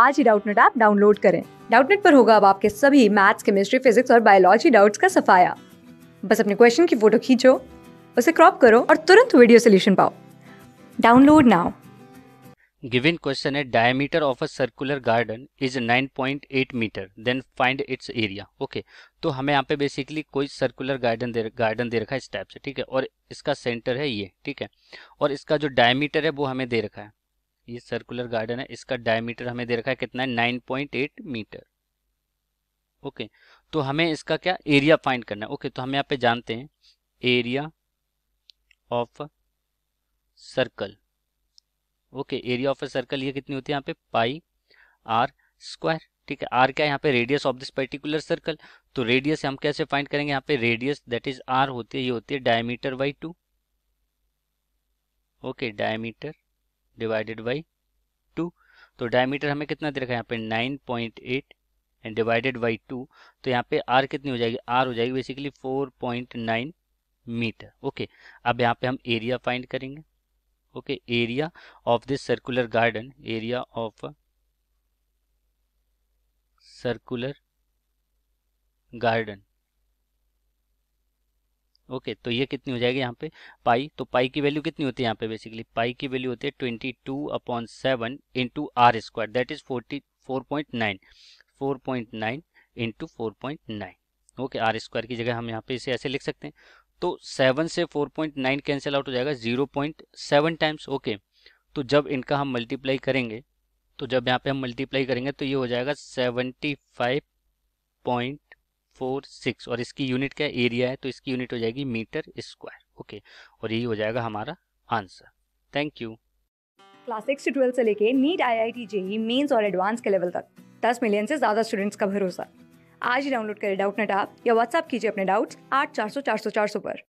आज ही Doubtnut app download करें डाउटनेट पर होगा अब आपके सभी मैथ्स केमिस्ट्री फिजिक्स और बायोलॉजी डाउट्स का सफाया बस अपने क्वेश्चन की फोटो खींचो उसे क्रॉप करो और तुरंत वीडियो सोल्यूशन पाओ डाउनलोड नाउ गिवन क्वेश्चन है diameter of a circular garden is 9.8 metre then find its area okay तो हमें यहाँ पे बेसिकली कोई सर्कुलर गार्डन दे गार्डन दे रखा है इस टाइप से ठीक है और इसका सेंटर है ये ठीक है और इसका जो डायमीटर है वो हमें दे रखा है ये सर्कुलर गार्डन है इसका डायमीटर हमें दे रखा है कितना है nine point eight metre okay तो हमें इसका क्या एरिया फाइंड करना है ओके तो हम यहाँ पे जानते हैं area of circle okay area of a circle ये कितनी होती है यहाँ पे पाई आर स्क्वायर ठीक है आर क्या है यहाँ पे radius of this particular circle तो रेडियस हम कैसे फाइंड करेंगे यहाँ पे रेडियस दैट इज आर होती है ये होती है diameter by two okay diameter divided by two तो डायमीटर हमें कितना दे रखा है यहाँ पे nine point eight and divided by two तो यहाँ पे आर कितनी हो जाएगी आर हो जाएगी basically four point nine metre okay अब यहाँ पे हम एरिया फाइंड करेंगे okay area of this circular garden area of circular garden okay तो ये कितनी हो जाएगी यहाँ पे पाई तो पाई की वैल्यू कितनी होती है यहाँ पे बेसिकली पाई की वैल्यू होती है twenty two upon seven into r square that is forty four point nine four point nine into four point nine okay r square की जगह हम यहाँ पे इसे ऐसे लिख सकते हैं तो सेवन से four point nine cancel out हो जाएगा zero point seven times okay तो जब इनका हम मल्टीप्लाई करेंगे तो जब यहाँ पे हम मल्टीप्लाई करेंगे तो ये हो जाएगा seventy five point four six और इसकी यूनिट क्या एरिया है तो इसकी यूनिट हो जाएगी मीटर स्क्वायर ओके और यही हो जाएगा हमारा answer thank you class six से ट्वेल्थ से लेके NEET I I T JEE mains और एडवांस के लेवल तक दस मिलियन से ज्यादा स्टूडेंट्स का भरोसा आज ही डाउनलोड करें डाउट नेट आप या व्हाट्सअप कीजिए अपने डाउट्स आठ चार सौ चार सौ चार सौ पर